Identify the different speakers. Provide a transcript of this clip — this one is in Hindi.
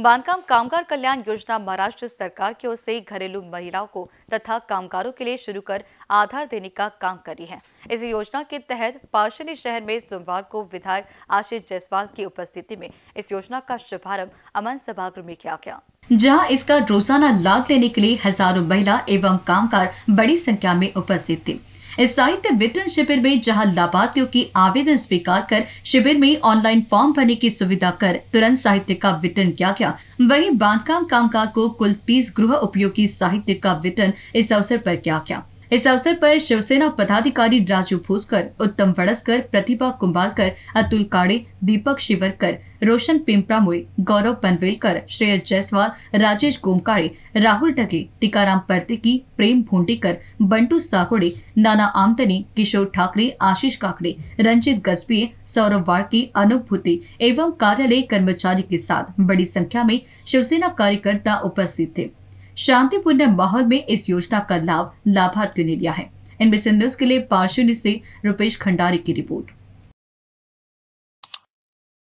Speaker 1: बांधकाम कामगार कल्याण योजना महाराष्ट्र सरकार की ओर से घरेलू महिलाओं को तथा कामगारों के लिए शुरू कर आधार देने का काम कर रही है इस योजना के तहत पार्शनी शहर में सोमवार को विधायक आशीष जायसवाल की उपस्थिति में इस योजना का शुभारंभ अमन सभागृह में किया गया जहां इसका रोजाना लाभ लेने के लिए हजारों महिला एवं कामगार बड़ी संख्या में उपस्थित थी इस साहित्य वितरण शिविर में जहां लाभार्थियों की आवेदन स्वीकार कर शिविर में ऑनलाइन फॉर्म भरने की सुविधा कर तुरंत साहित्य का वितरण किया गया वही बांधकाम कामगार को कुल तीस गृह उपयोगी साहित्य का वितरण इस अवसर पर किया गया इस अवसर पर शिवसेना पदाधिकारी राजू भोसकर उत्तम वड़स्कर प्रतिभा कुंभालकर अतुल काड़े दीपक शिवरकर रोशन मोई गौरव पनवेलकर श्रेयस जायसवाल राजेश गोमकाड़े राहुल टके टीकाराम परतिकी प्रेम भोंडेकर बंटू साकोड़े नाना आमतनी किशोर ठाकरे आशीष काकड़े रंजित गजबी सौरभ अनुप अनुभूति एवं कार्यालय कर्मचारी के साथ बड़ी संख्या में शिवसेना कार्यकर्ता उपस्थित थे शांतिपूर्ण माहौल में इस योजना का लाभ लाभार्थियों ने लिया है इनमें न्यूज के लिए पार्शुनी से रुपेश खंडारी की रिपोर्ट